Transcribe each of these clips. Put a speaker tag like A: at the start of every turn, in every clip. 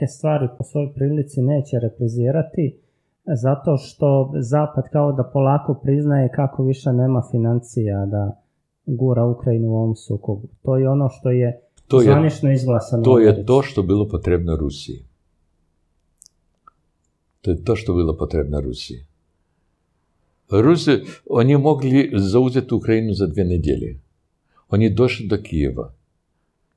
A: neke stvari po svojoj prilici neće reprizirati, e, zato što Zapad kao da polako priznaje kako više nema financija da gura Ukrajinu u ovom sukobu. To je ono što je to izglasano. To je to što bilo potrebno Rusiji. To je to što bilo potrebno Rusiji. Rusi, oni mogli zauzeti Ukrajinu za dvije nedjelje. Oni došli do Kijeva.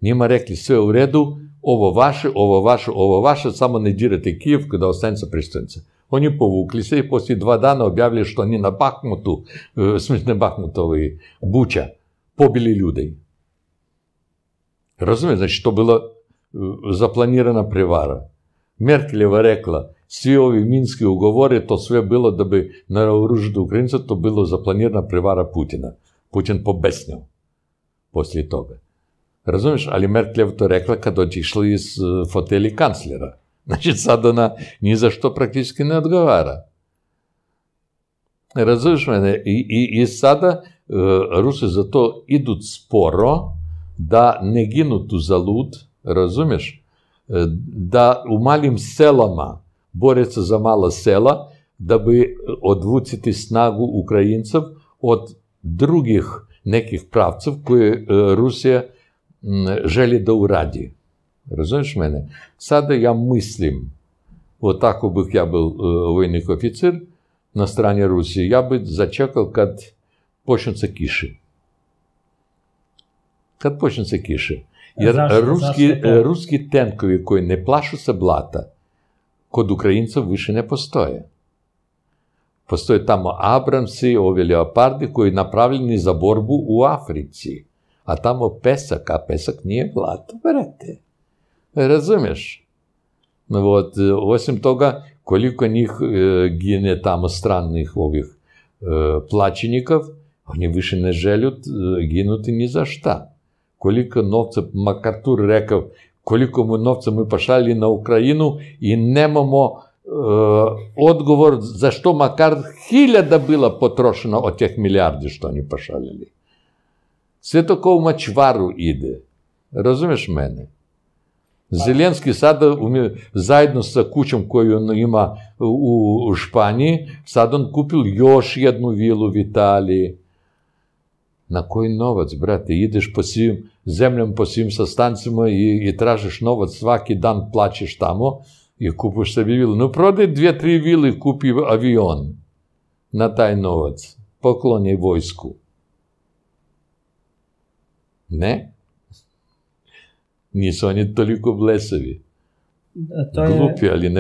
A: Njima rekli sve u redu, ово ваше, ово ваше, ово ваше, само не dirajte Kijev kada ostanete prištinica. Oni povukli se i poslije dva dana objavili što oni na Bahmutu, ne Bahmutovi, Buća, pobili ljudi. Razumijete? Znači, to bila zaplanirana prevara. Merkeljeva rekla, svi ovi minski ugovori, to sve bilo da bi naoružili Ukrajince, to bilo zaplanirana prevara Putina. Putin pobesnjao poslije toga. Razumiješ? Ali Merkljev to rekla kad otišla iz e, foteli kanclera. Znači sad ona ni za što praktički ne odgovara. Razumiješ mene? I, i, sada e, Rusi za to idu sporo, da ne ginu tu za lud, razumiješ? E, da u malim selama bore se za mala sela, da bi odvuciti snagu Ukrajincev od drugih nekih pravcev koje e, Rusija желіда ў радзе разумеешь мяне сада я мыслім вот так бы я был военных офицер на стороне Руси, я бы зачекал, kad почнутся киши. Kad почнутся киши. Jer znaš, ruski, znaš ruski tenkovi koji ne plašu se blata, kod Ukrajinca više ne postoje. Postoje tamo Abramsi, ovi Leopardi koji napravljeni za borbu u Africi. a tamo pesak, a pesak nije blato, brate. Razumeš? Вот. Osim toga, koliko njih e, gine tamo stranih ovih e, plaćenikov, oni više ne želju e, ginuti ni za šta. Koliko novca, Makar Tur rekao, koliko mu novca mi pošalji na Ukrajinu i nemamo odgovor odgovor što makar hiljada bila potrošena od tih milijardi što oni pošaljali. Sve to kao u mačvaru ide. Razumeš mene? Pa. Zelenski sad zajedno sa kućom koju on ima u Španiji, sad on kupil još jednu vilu u Italiji. Na koji novac, brate? Ideš po svim zemljama, po svim sastancima i, tražiš novac, svaki dan plaćeš tamo i kupiš sebi vilu. No prodaj dvije, tri vile, kupi avion na taj novac. Pokloni vojsku. Не. Не са ни толкова блесави. А той е- Глупи, е... али не